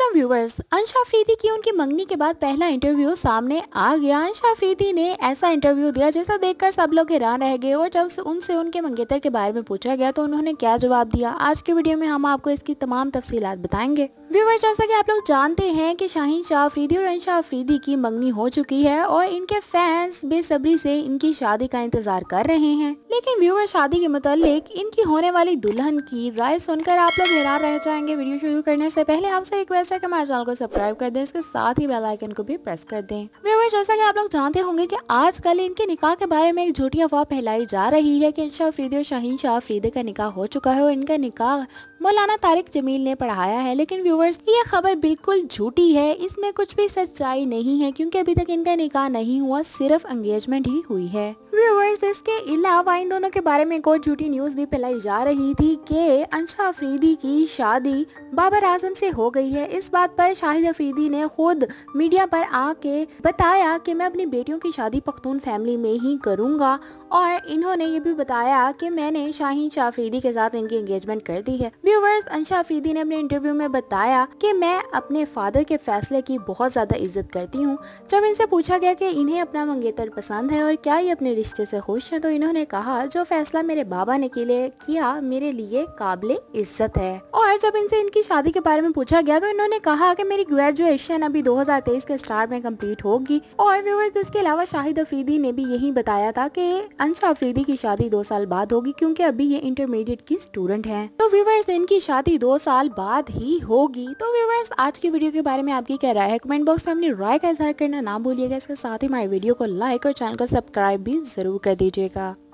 welcome viewers Ansha Afridi की उनकी मंगनी के बाद पहला इंटरव्यू सामने आ गया अंशा अफरीदी ने ऐसा इंटरव्यू दिया जैसा देखकर सब लोग हैरान रह गए और जब उनसे उनके मंगेतर के बारे में पूछा गया तो उन्होंने क्या जवाब दिया आज के वीडियो में हम आपको इसकी तमाम तफसी बताएंगे व्यूवर्स जैसा कि आप लोग जानते हैं कि शाहिन शाह अफरीदी और अंशा अफरीदी की मंगनी हो चुकी है और इनके फैंस बेसब्री से इनकी शादी का इंतजार कर रहे हैं लेकिन व्यूवर शादी के मुतालिक इनकी होने वाली दुल्हन की राय सुनकर आप लोग हैरान रह जाएंगे वीडियो शुरू करने से पहले आपसे रिक्वेस्ट रिक्वेस्ट हमारे चैनल को सब्सक्राइब कर दें इसके साथ ही बेल आइकन को भी प्रेस कर दें व्यूवर जैसा कि आप लोग जानते होंगे कि आजकल इनके निकाह के बारे में एक झूठी अफवाह फैलाई जा रही है कि इंशा फरीदी और शाहीन शाह फरीदे का निकाह हो चुका है और इनका निकाह मौलाना तारिक जमील ने पढ़ाया है लेकिन व्यूवर्स ये खबर बिल्कुल झूठी है इसमें कुछ भी सच्चाई नहीं है क्योंकि अभी तक इनका निकाह नहीं हुआ सिर्फ एंगेजमेंट ही हुई है व्यूवर्स इसके अलावा इन दोनों के बारे में एक और झूठी न्यूज भी फैलाई जा रही थी कि अंशा अफरीदी की शादी बाबर आजम से हो गई है इस बात पर शाहिद अफरीदी ने खुद मीडिया पर आके बताया कि मैं अपनी बेटियों की शादी पख्तून फैमिली में ही करूंगा और इन्होंने ये भी बताया कि मैंने शाहीन शाह अफरीदी के साथ इनकी एंगेजमेंट कर दी है व्यूवर्स अंशा अफरीदी ने अपने इंटरव्यू में बताया कि मैं अपने फादर के फैसले की बहुत ज़्यादा इज्जत करती हूँ जब इनसे पूछा गया कि इन्हें अपना मंगेतर पसंद है और क्या ये अपने रिश्ते से खुश हैं तो इन्होंने कहा जो फैसला मेरे बाबा ने के लिए किया मेरे लिए काबिल इज्जत है और जब इनसे इनकी शादी के बारे में पूछा गया तो इन्होंने कहा की मेरी ग्रेजुएशन अभी तेईस के स्टार्ट में कम्प्लीट होगी और व्यूवर्स इसके अलावा शाहिद अफरीदी ने भी यही बताया था की अंशा अफरीदी की शादी दो साल बाद होगी क्यूँकी अभी ये इंटरमीडिएट की स्टूडेंट है तो व्यूवर्स इनकी शादी दो साल बाद ही होगी तो व्यूवर्स आज की वीडियो के बारे में आपकी क्या राय है कमेंट बॉक्स में अपनी राय का इजहार करना ना भूलिएगा इसके साथ ही हमारे वीडियो को लाइक और चैनल को सब्सक्राइब भी जरूर कर दीजिएगा